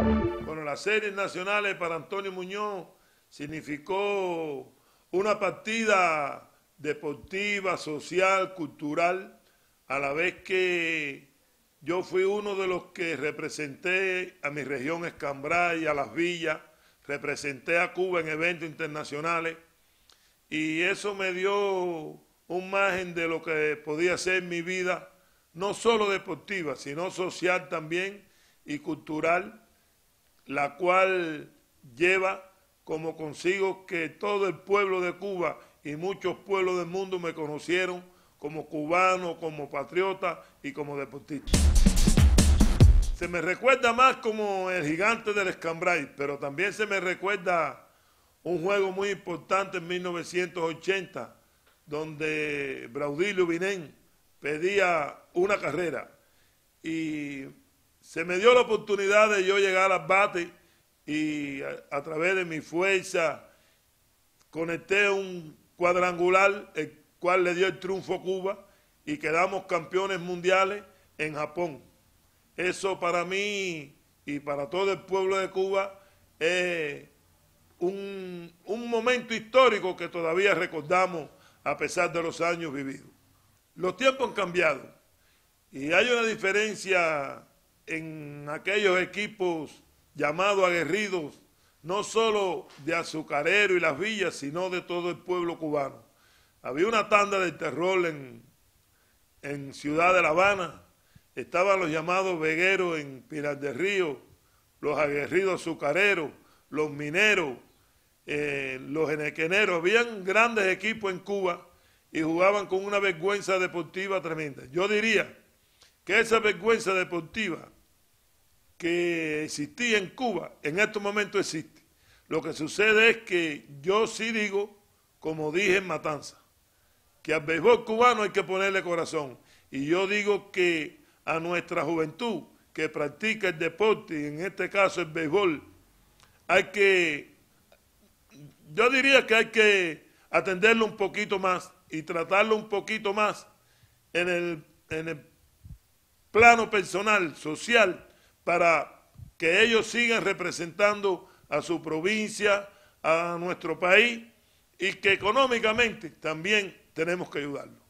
Bueno, las series nacionales para Antonio Muñoz significó una partida deportiva, social, cultural, a la vez que yo fui uno de los que representé a mi región Escambray, a las villas, representé a Cuba en eventos internacionales y eso me dio un margen de lo que podía ser mi vida, no solo deportiva, sino social también y cultural la cual lleva como consigo que todo el pueblo de Cuba y muchos pueblos del mundo me conocieron como cubano, como patriota y como deportista. Se me recuerda más como el gigante del Escambray, pero también se me recuerda un juego muy importante en 1980, donde Braudilio Binén pedía una carrera y se me dio la oportunidad de yo llegar al bate y a, través de mi fuerza conecté un cuadrangular, el cual le dio el triunfo a Cuba y quedamos campeones mundiales en Japón. Eso para mí y para todo el pueblo de Cuba es un, un momento histórico que todavía recordamos a pesar de los años vividos. Los tiempos han cambiado y hay una diferencia en aquellos equipos llamados aguerridos, no solo de Azucarero y las villas, sino de todo el pueblo cubano. Había una tanda de terror en, en Ciudad de La Habana, estaban los llamados vegueros en Pinar del Río, los aguerridos azucareros, los mineros, eh, los enequeneros, habían grandes equipos en Cuba y jugaban con una vergüenza deportiva tremenda. Yo diría que esa vergüenza deportiva que existía en Cuba, en estos momentos existe. Lo que sucede es que yo sí digo, como dije en Matanza, que al béisbol cubano hay que ponerle corazón. Y yo digo que a nuestra juventud que practica el deporte, en este caso el béisbol, hay que, yo diría que hay que atenderlo un poquito más y tratarlo un poquito más en el, en el plano personal, social, para que ellos sigan representando a su provincia, a nuestro país y que económicamente también tenemos que ayudarlos.